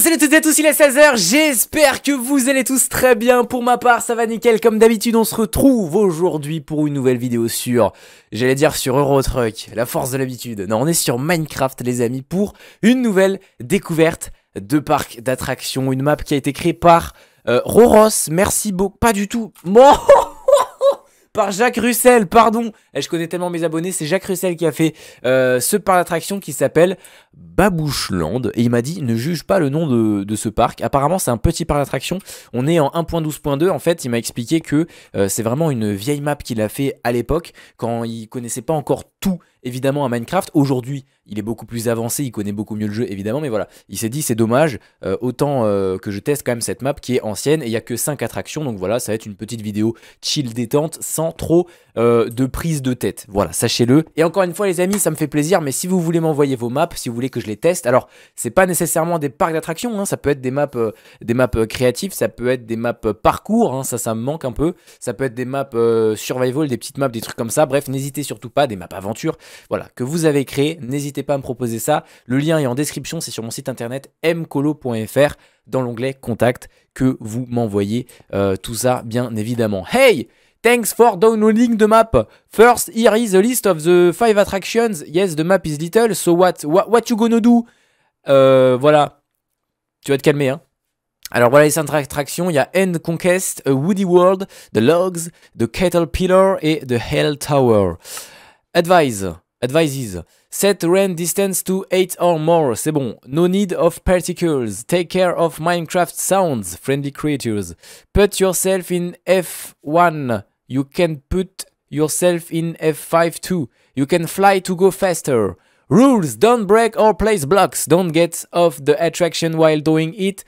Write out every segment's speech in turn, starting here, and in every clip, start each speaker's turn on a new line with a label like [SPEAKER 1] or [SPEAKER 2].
[SPEAKER 1] salut à toutes et à tous, il est 16h, j'espère que vous allez tous très bien, pour ma part ça va nickel, comme d'habitude on se retrouve aujourd'hui pour une nouvelle vidéo sur, j'allais dire sur Eurotruck, la force de l'habitude, non on est sur Minecraft les amis pour une nouvelle découverte de parc d'attractions, une map qui a été créée par euh, Roros, merci beaucoup, pas du tout, Moi par Jacques Russel, pardon. Eh, je connais tellement mes abonnés, c'est Jacques Russel qui a fait euh, ce parc d'attraction qui s'appelle Babouchland et il m'a dit ne juge pas le nom de, de ce parc. Apparemment c'est un petit parc d'attractions On est en 1.12.2. En fait il m'a expliqué que euh, c'est vraiment une vieille map qu'il a fait à l'époque quand il connaissait pas encore tout évidemment à Minecraft. Aujourd'hui il est beaucoup plus avancé, il connaît beaucoup mieux le jeu évidemment. Mais voilà il s'est dit c'est dommage euh, autant euh, que je teste quand même cette map qui est ancienne et il y a que 5 attractions. Donc voilà ça va être une petite vidéo chill détente sans trop de prise de tête. Voilà sachez-le. Et encore une fois les amis ça me fait plaisir mais si vous voulez m'envoyer vos maps, si vous que je les teste. Alors, c'est pas nécessairement des parcs d'attractions, hein. ça peut être des maps, euh, des maps euh, créatives, ça peut être des maps euh, parcours, hein. ça, ça me manque un peu. Ça peut être des maps survival, des petites maps, des trucs comme ça. Bref, n'hésitez surtout pas, des maps aventure, voilà, que vous avez créé. N'hésitez pas à me proposer ça. Le lien est en description, c'est sur mon site internet mcolo.fr dans l'onglet contact que vous m'envoyez tout ça, bien évidemment. Hey! Thanks for downloading the map. First, here is a list of the five attractions. Yes, the map is little, so what, what, you gonna do euh, Voilà. Tu vas te calmer, hein. Alors voilà les cinq attractions, il y a End Conquest, a Woody World, The Logs, The Caterpillar et The Hell Tower. Advise, is set rain distance to 8 or more, c'est bon. No need of particles, take care of Minecraft sounds, friendly creatures. Put yourself in F1, You can put yourself in F5 too. You can fly to go faster. Rules, don't break or place blocks. Don't get off the attraction while doing it.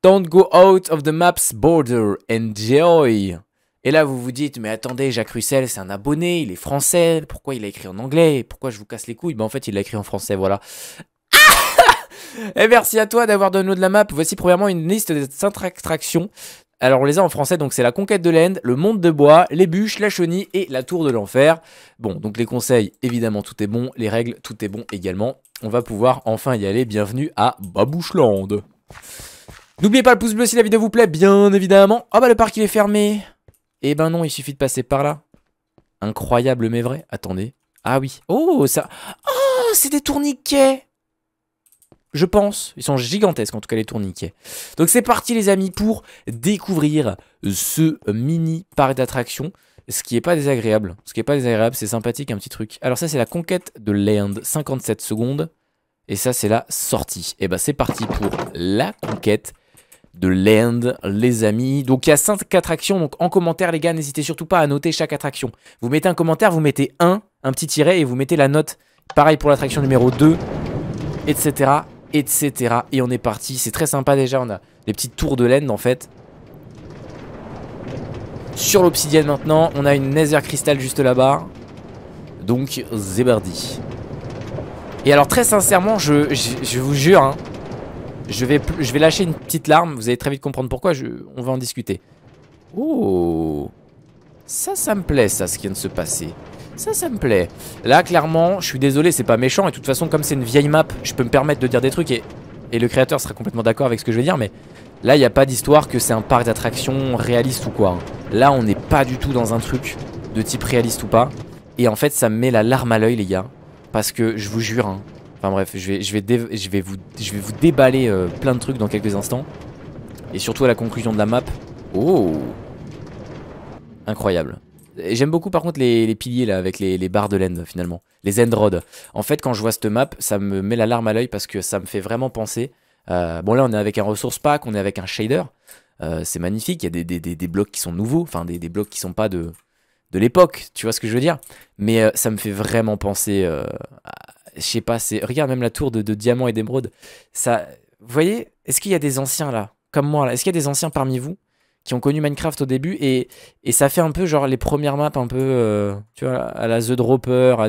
[SPEAKER 1] Don't go out of the map's border. Enjoy. Et là, vous vous dites, mais attendez, Jacques Russell, c'est un abonné, il est français, pourquoi il a écrit en anglais Pourquoi je vous casse les couilles Ben en fait, il l'a écrit en français, voilà. Et merci à toi d'avoir donné de la map. Voici premièrement une liste des attractions alors on les a en français, donc c'est la conquête de l'Inde, le monde de bois, les bûches, la chenille et la tour de l'enfer. Bon, donc les conseils, évidemment, tout est bon, les règles, tout est bon également. On va pouvoir enfin y aller. Bienvenue à Babouchland. N'oubliez pas le pouce bleu si la vidéo vous plaît, bien évidemment. Ah oh bah le parc il est fermé. Eh ben non, il suffit de passer par là. Incroyable mais vrai. Attendez. Ah oui. Oh, ça... Oh, c'est des tourniquets je pense. Ils sont gigantesques, en tout cas, les tourniquets. Donc c'est parti, les amis, pour découvrir ce mini parc d'attractions. Ce qui est pas désagréable. Ce qui est pas désagréable, c'est sympathique, un petit truc. Alors ça, c'est la conquête de Land, 57 secondes. Et ça, c'est la sortie. Et eh bah, ben, c'est parti pour la conquête de Land, les amis. Donc il y a 5 attractions, donc en commentaire les gars, n'hésitez surtout pas à noter chaque attraction. Vous mettez un commentaire, vous mettez un un petit tiret et vous mettez la note. Pareil pour l'attraction numéro 2, etc etc. Et on est parti, c'est très sympa déjà, on a des petites tours de laine en fait. Sur l'obsidienne maintenant, on a une nether cristal juste là-bas. Donc, Zébardi. Et alors très sincèrement, je, vous jure, hein, je, vais, je vais lâcher une petite larme, vous allez très vite comprendre pourquoi, je, on va en discuter. Oh Ça, ça me plaît ça, ce qui vient de se passer. Ça, ça me plaît. Là, clairement, je suis désolé, c'est pas méchant. Et de toute façon, comme c'est une vieille map, je peux me permettre de dire des trucs. Et, et le créateur sera complètement d'accord avec ce que je vais dire. Mais là, il n'y a pas d'histoire que c'est un parc d'attractions réaliste ou quoi. Hein. Là, on n'est pas du tout dans un truc de type réaliste ou pas. Et en fait, ça me met la larme à l'œil, les gars. Parce que je vous jure, hein. Enfin bref, je vais, je vais, je vais, vous, je vais vous déballer euh, plein de trucs dans quelques instants. Et surtout à la conclusion de la map. Oh Incroyable. J'aime beaucoup par contre les, piliers là avec les, barres de l'end finalement, les end En fait, quand je vois cette map, ça me met la larme à l'œil parce que ça me fait vraiment penser. Euh, bon, là on est avec un ressource pack, on est avec un shader. Euh, c'est magnifique, il y a des, des, blocs qui sont nouveaux, enfin des, blocs qui sont pas de, de l'époque, tu vois ce que je veux dire. Mais euh, ça me fait vraiment penser. je sais pas, c'est. Regarde même la tour de, de diamants et d'émeraude. Ça. Vous voyez, est-ce qu'il y a des anciens là, comme moi là Est-ce qu'il y a des anciens parmi vous qui ont connu Minecraft au début et, ça fait un peu genre les premières maps un peu euh, tu vois à la The Dropper à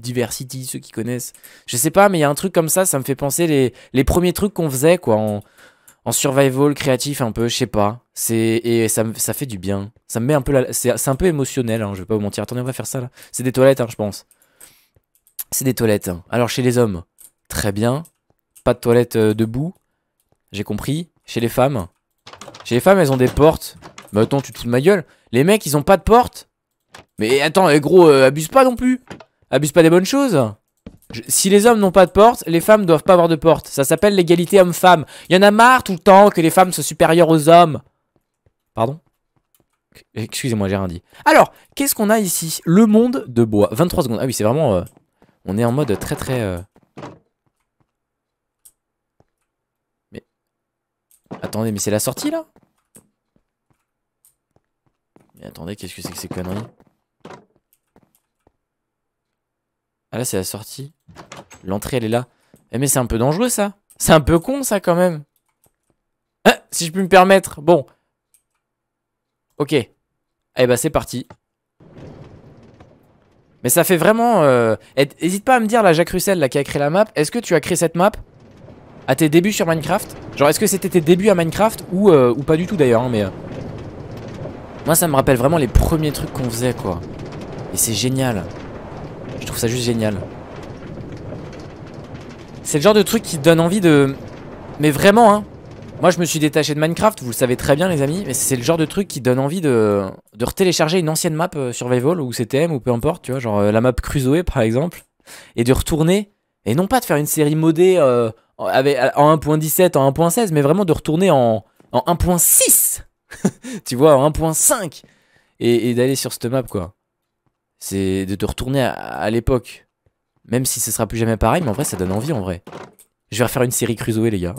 [SPEAKER 1] Diversity ceux qui connaissent je sais pas mais il y a un truc comme ça ça me fait penser les, les premiers trucs qu'on faisait quoi en, survival créatif un peu je sais pas c'est et ça, fait du bien ça me met un peu c'est un peu émotionnel hein, je vais pas vous mentir attendez on va faire ça là c'est des toilettes hein, je pense c'est des toilettes alors chez les hommes très bien pas de toilettes euh, debout j'ai compris chez les femmes chez les femmes, elles ont des portes. Mais attends, tu te fous de ma gueule. Les mecs, ils ont pas de portes Mais attends, les eh, gros, euh, abuse pas non plus. Abuse pas des bonnes choses. si les hommes n'ont pas de porte, les femmes doivent pas avoir de portes. Ça s'appelle l'égalité homme-femme. Il y en a marre tout le temps que les femmes soient supérieures aux hommes. Pardon eh, Excusez-moi, j'ai rien dit. Alors, qu'est-ce qu'on a ici Le monde de bois. 23 secondes. Ah oui, c'est vraiment... Euh, on est en mode très très... Euh, Attendez, mais c'est la sortie là Mais attendez, qu'est-ce que c'est que ces conneries Ah là, c'est la sortie. L'entrée, elle est là. Eh, mais c'est un peu dangereux ça. C'est un peu con ça quand même. Hein, si je peux me permettre. Bon. Ok. Eh bah c'est parti. Mais ça fait vraiment... Euh, hésite pas à me dire là Jacques Russell là, qui a créé la map. Est-ce que tu as créé cette map à tes débuts sur Minecraft Genre est-ce que c'était tes débuts à Minecraft ou, euh, ou pas du tout d'ailleurs hein, mais euh, Moi ça me rappelle vraiment les premiers trucs qu'on faisait quoi Et c'est génial Je trouve ça juste génial C'est le genre de truc qui donne envie de... Mais vraiment hein Moi je me suis détaché de Minecraft, vous le savez très bien les amis Mais c'est le genre de truc qui donne envie de... De retélécharger une ancienne map euh, Survival ou CTM ou peu importe tu vois Genre la map Crusoe par exemple Et de retourner et non pas de faire une série modée euh, en 1.17, en 1.16, mais vraiment de retourner en, 1.6, tu vois, en 1.5, et, d'aller sur cette map, quoi. C'est de te retourner à, l'époque. Même si ce sera plus jamais pareil, mais en vrai, ça donne envie, en vrai. Je vais refaire une série Crusoe, les gars.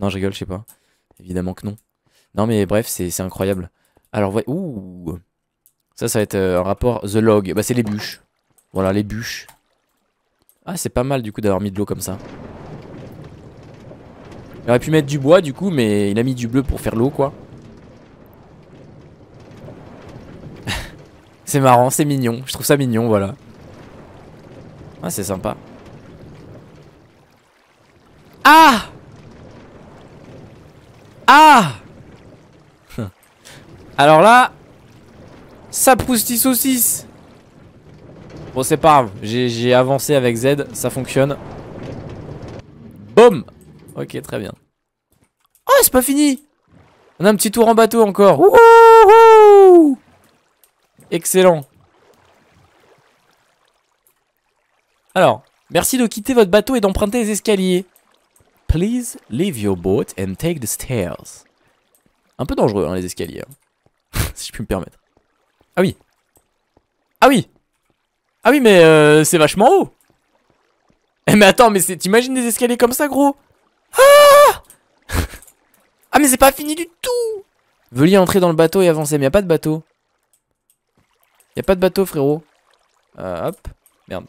[SPEAKER 1] non, je rigole, je sais pas. Évidemment que non. Non, mais bref, c'est incroyable. Alors, ouais, ouh. Ça, ça va être euh, un rapport The Log. Bah, c'est les bûches. Voilà, les bûches. Ah, c'est pas mal, du coup, d'avoir mis de l'eau comme ça. Il aurait pu mettre du bois du coup, mais il a mis du bleu pour faire l'eau quoi. c'est marrant, c'est mignon. Je trouve ça mignon, voilà. Ah, c'est sympa. Ah Ah Alors là, ça saucisse. Bon, c'est pas grave. J'ai avancé avec Z, ça fonctionne. Boum Ok, très bien. Oh, c'est pas fini On a un petit tour en bateau encore. Wouhou Excellent. Alors, merci de quitter votre bateau et d'emprunter les escaliers. Please leave your boat and take the stairs. Un peu dangereux, hein, les escaliers. Hein. si je puis me permettre. Ah oui. Ah oui. Ah oui, mais euh, c'est vachement haut. Eh mais attends, mais t'imagines des escaliers comme ça, gros ah mais c'est pas fini du tout Veuillez entrer dans le bateau et avancer, mais y a pas de bateau. Y a pas de bateau frérot. Euh, hop, merde.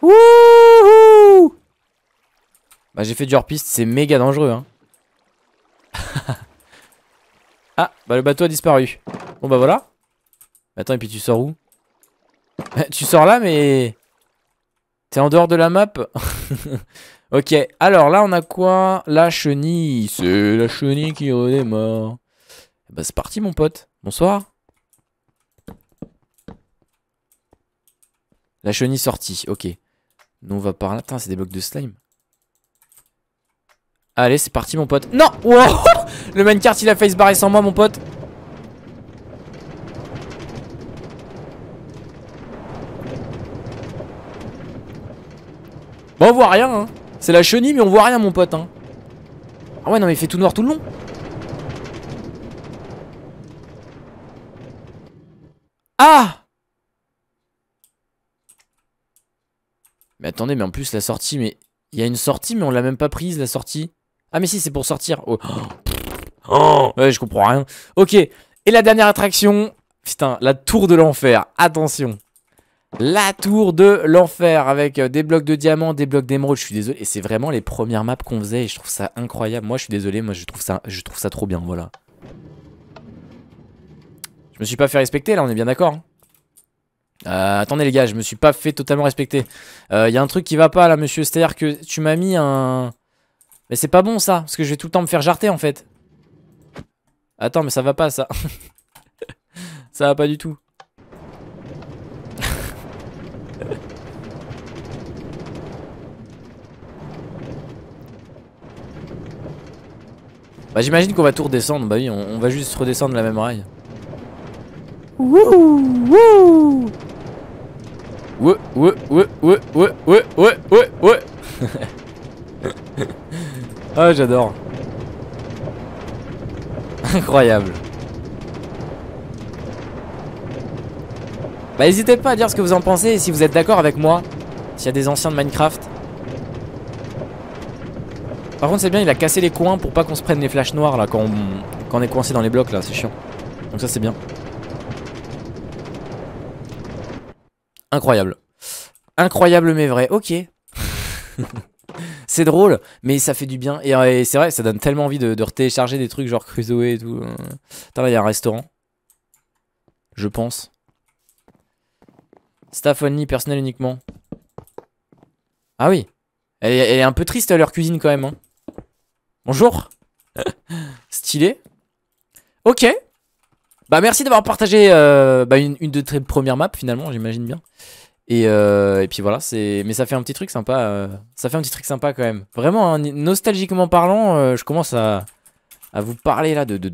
[SPEAKER 1] Wouhou Bah j'ai fait du hors-piste, c'est méga dangereux hein. ah, bah le bateau a disparu. Bon bah voilà. Attends, et puis tu sors où Tu sors là mais... T'es en dehors de la map Ok, alors là on a quoi La chenille, c'est la chenille qui redémarre. Bah c'est parti mon pote, bonsoir. La chenille sortie, ok. Nous on va par là, Attends, c'est des blocs de slime. Allez c'est parti mon pote. Non Le minecart il a failli se sans moi mon pote. Bon on voit rien hein. C'est la chenille, mais on voit rien, mon pote. Hein. Ah ouais, non, mais il fait tout noir tout le long. Ah Mais attendez, mais en plus, la sortie, mais... Il y a une sortie, mais on l'a même pas prise, la sortie. Ah, mais si, c'est pour sortir. Oh. oh. ouais, je comprends rien. Ok. Et la dernière attraction... Putain, la tour de l'enfer. Attention. La tour de l'enfer avec euh, des blocs de diamants, des blocs d'émeraude. Je suis désolé. Et c'est vraiment les premières maps qu'on faisait et je trouve ça incroyable. Moi, je suis désolé. Moi, je trouve ça, je trouve ça trop bien. Voilà. Je me suis pas fait respecter là, on est bien d'accord. Hein. Euh, attendez les gars, je me suis pas fait totalement respecter. Il euh, y a un truc qui va pas là, monsieur. C'est-à-dire que tu m'as mis un... Mais c'est pas bon ça, parce que je vais tout le temps me faire jarter en fait. Attends, mais ça va pas ça. ça va pas du tout. Bah j'imagine qu'on va tout redescendre, bah oui, on, on, va juste redescendre la même rail. Wouh wouh Ouais ouais ouais ouais ouais ouais ouais ouais ouais Ah j'adore Incroyable Bah n'hésitez pas à dire ce que vous en pensez et si vous êtes d'accord avec moi, s'il y a des anciens de Minecraft. Par contre c'est bien il a cassé les coins pour pas qu'on se prenne les flashs noirs là quand on, est coincé dans les blocs là c'est chiant. Donc ça c'est bien. Incroyable. Incroyable mais vrai. Ok. c'est drôle mais ça fait du bien. Euh, et, c'est vrai ça donne tellement envie de, de télécharger des trucs genre Crusoe et tout. Attends là il y a un restaurant. Je pense. Staff personnel uniquement. Ah oui. Elle est, un peu triste à leur cuisine quand même. Hein. Bonjour. Stylé. Ok. Bah merci d'avoir partagé euh, bah, une, de tes premières maps finalement, j'imagine bien. Et, euh, et, puis voilà, c'est mais ça fait un petit truc sympa. Euh, ça fait un petit truc sympa quand même. Vraiment, hein, nostalgiquement parlant, je commence à, vous parler là de, de,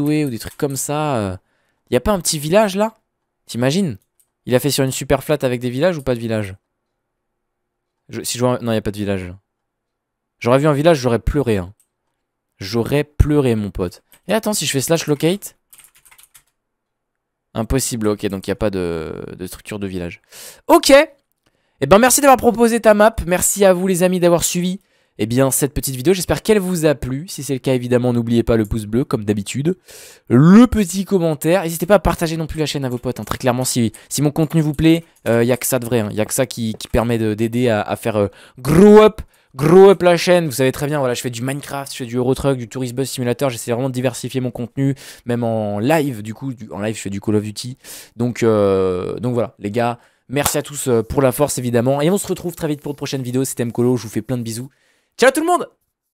[SPEAKER 1] ou des trucs comme ça. Il Y a pas un petit village là T'imagines Il a fait sur une super flat avec des villages ou pas de village Si je vois... Non, il a pas de village. J'aurais vu un village, j'aurais pleuré. Hein. J'aurais pleuré, mon pote. Et attends, si je fais slash locate... Impossible, ok, donc il n'y a pas de, structure de village. Ok Eh ben merci d'avoir proposé ta map, merci à vous les amis d'avoir suivi eh bien, cette petite vidéo. J'espère qu'elle vous a plu. Si c'est le cas, évidemment, n'oubliez pas le pouce bleu, comme d'habitude. Le petit commentaire. N'hésitez pas à partager non plus la chaîne à vos potes. Hein. Très clairement, si, mon contenu vous plaît, il euh, n'y a que ça de vrai. Il hein. n'y a que ça qui, permet d'aider à, faire euh, grow up Grow up la chaîne, vous savez très bien, voilà, je fais du Minecraft, je fais du Euro Truck du Tourist Bus Simulator, j'essaie vraiment de diversifier mon contenu, même en live, du coup, en live je fais du Call of Duty. Donc, euh, donc voilà, les gars, merci à tous euh, pour la force évidemment, et on se retrouve très vite pour une prochaine vidéo, c'était Mkolo, je vous fais plein de bisous. Ciao tout le monde